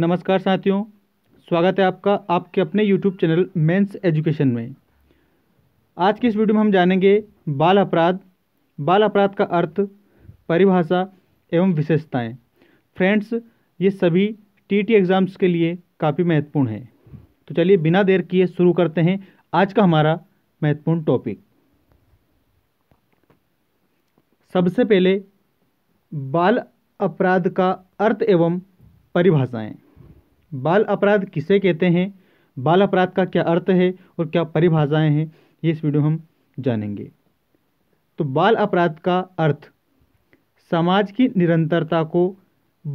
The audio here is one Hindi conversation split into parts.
नमस्कार साथियों स्वागत है आपका आपके अपने यूट्यूब चैनल मेंस एजुकेशन में आज की इस वीडियो में हम जानेंगे बाल अपराध बाल अपराध का अर्थ परिभाषा एवं विशेषताएं फ्रेंड्स ये सभी टीटी एग्ज़ाम्स के लिए काफ़ी महत्वपूर्ण है तो चलिए बिना देर किए शुरू करते हैं आज का हमारा महत्वपूर्ण टॉपिक सबसे पहले बाल अपराध का अर्थ एवं परिभाषाएं बाल अपराध किसे कहते हैं बाल अपराध का क्या अर्थ है और क्या परिभाषाएं हैं ये इस वीडियो हम जानेंगे तो बाल अपराध का अर्थ समाज की निरंतरता को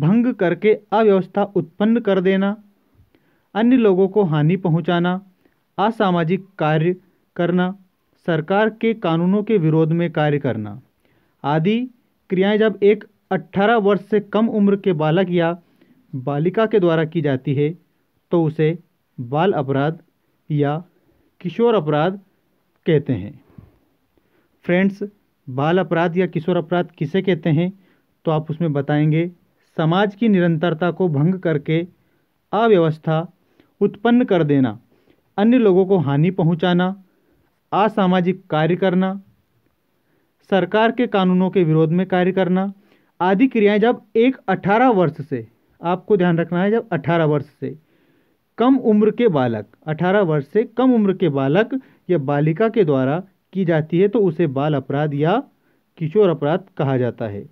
भंग करके अव्यवस्था उत्पन्न कर देना अन्य लोगों को हानि पहुंचाना, असामाजिक कार्य करना सरकार के कानूनों के विरोध में कार्य करना आदि क्रियाएं जब एक 18 वर्ष से कम उम्र के बालक या बालिका के द्वारा की जाती है तो उसे बाल अपराध या किशोर अपराध कहते हैं फ्रेंड्स बाल अपराध या किशोर अपराध किसे कहते हैं तो आप उसमें बताएंगे समाज की निरंतरता को भंग करके अव्यवस्था उत्पन्न कर देना अन्य लोगों को हानि पहुंचाना, असामाजिक कार्य करना सरकार के कानूनों के विरोध में कार्य करना आदि क्रियाएं जब एक अठारह वर्ष से आपको ध्यान रखना है जब अठारह वर्ष से कम उम्र के बालक अठारह वर्ष से कम उम्र के बालक या बालिका के द्वारा की जाती है तो उसे बाल अपराध या किशोर अपराध कहा जाता है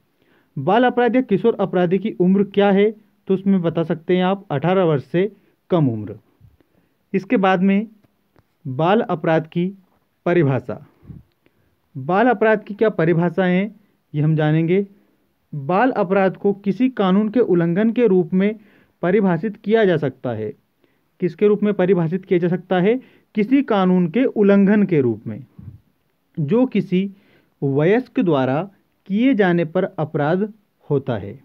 बाल अपराध या किशोर अपराधी की उम्र क्या है तो उसमें बता सकते हैं आप अठारह वर्ष से कम उम्र इसके बाद में बाल अपराध की परिभाषा बाल अपराध की क्या परिभाषा हैं ये हम जानेंगे बाल अपराध को किसी कानून के उल्लंघन के रूप में परिभाषित किया जा सकता है किसके रूप में परिभाषित किया जा सकता है किसी कानून के उल्लंघन के रूप में जो किसी वयस्क द्वारा किए जाने पर अपराध होता है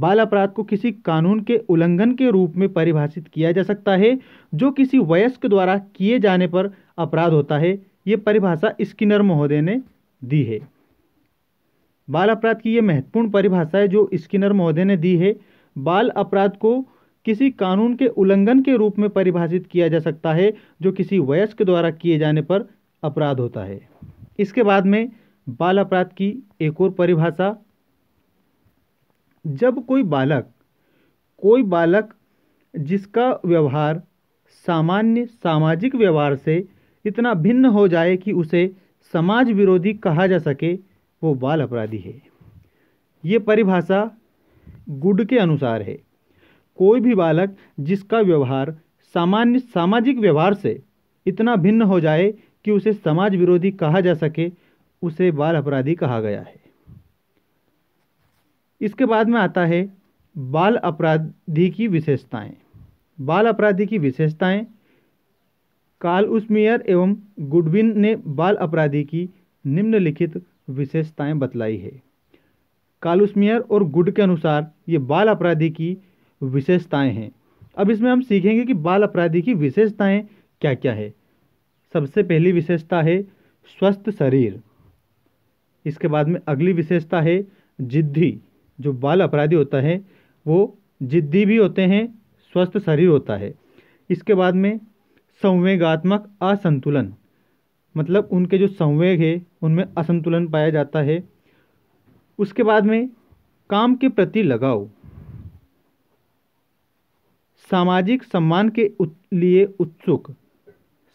बाल अपराध को किसी कानून के उल्लंघन के रूप में परिभाषित किया जा सकता है जो किसी वयस्क द्वारा किए जाने पर अपराध होता है ये परिभाषा स्किनर महोदय ने दी है बाल अपराध की ये महत्वपूर्ण परिभाषा है जो स्किनर महोदय ने दी है बाल अपराध को किसी कानून के उल्लंघन के रूप में परिभाषित किया जा सकता है जो किसी वयस्क द्वारा किए जाने पर अपराध होता है इसके बाद में बाल अपराध की एक और परिभाषा जब कोई बालक कोई बालक जिसका व्यवहार सामान्य सामाजिक व्यवहार से इतना भिन्न हो जाए कि उसे समाज विरोधी कहा जा सके वो बाल अपराधी है ये परिभाषा गुड के अनुसार है कोई भी बालक जिसका व्यवहार सामान्य सामाजिक व्यवहार से इतना भिन्न हो जाए कि उसे समाज विरोधी कहा जा सके उसे बाल अपराधी कहा गया है इसके बाद में आता है बाल अपराधी की विशेषताएं बाल अपराधी की विशेषताएं काल उस्मियर एवं गुडविन ने बाल अपराधी की निम्नलिखित विशेषताएं बतलाई है कालुस्मियर और गुड के अनुसार ये बाल अपराधी की विशेषताएं हैं अब इसमें हम सीखेंगे कि बाल अपराधी की विशेषताएं क्या क्या है सबसे पहली विशेषता है स्वस्थ शरीर इसके बाद में अगली विशेषता है जिद्दी जो बाल अपराधी होता है वो जिद्दी भी होते हैं स्वस्थ शरीर होता है इसके बाद में संवेगात्मक असंतुलन मतलब उनके जो संवेग है उनमें असंतुलन पाया जाता है उसके बाद में काम के प्रति लगाव सामाजिक सम्मान के लिए उत्सुक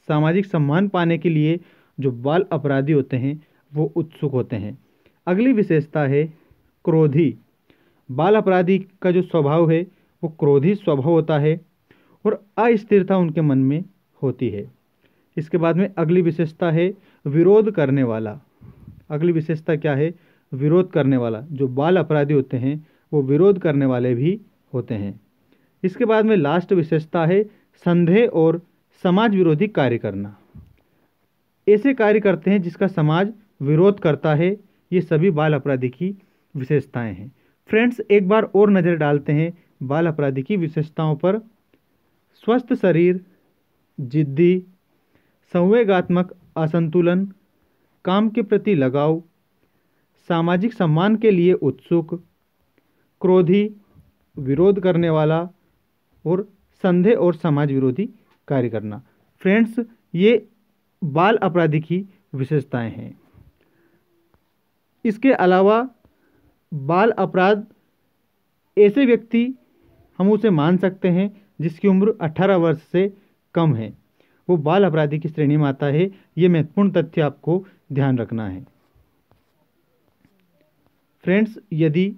सामाजिक सम्मान पाने के लिए जो बाल अपराधी होते हैं वो उत्सुक होते हैं अगली विशेषता है क्रोधी बाल अपराधी का जो स्वभाव है वो क्रोधी स्वभाव होता है और अस्थिरता उनके मन में होती है इसके बाद में अगली विशेषता है विरोध करने वाला अगली विशेषता क्या है विरोध करने वाला जो बाल अपराधी होते हैं वो विरोध करने वाले भी होते हैं इसके बाद में लास्ट विशेषता है संदेह और समाज विरोधी कार्य करना ऐसे कार्य करते हैं जिसका समाज विरोध करता है ये सभी बाल अपराधी की विशेषताएं हैं फ्रेंड्स एक बार और नज़र डालते हैं बाल अपराधी की विशेषताओं पर स्वस्थ शरीर जिद्दी संवेगात्मक असंतुलन काम के प्रति लगाव सामाजिक सम्मान के लिए उत्सुक क्रोधी विरोध करने वाला और संधे और समाज विरोधी कार्य करना फ्रेंड्स ये बाल अपराधी की विशेषताएं हैं इसके अलावा बाल अपराध ऐसे व्यक्ति हम उसे मान सकते हैं जिसकी उम्र 18 वर्ष से कम है वो बाल अपराधी की श्रेणी में आता है ये महत्वपूर्ण तथ्य आपको ध्यान रखना है फ्रेंड्स यदि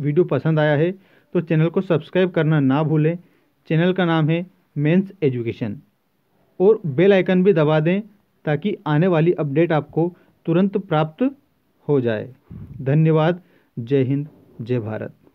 वीडियो पसंद आया है तो चैनल को सब्सक्राइब करना ना भूलें चैनल का नाम है मेंस एजुकेशन और बेल आइकन भी दबा दें ताकि आने वाली अपडेट आपको तुरंत प्राप्त हो जाए धन्यवाद जय हिंद जय भारत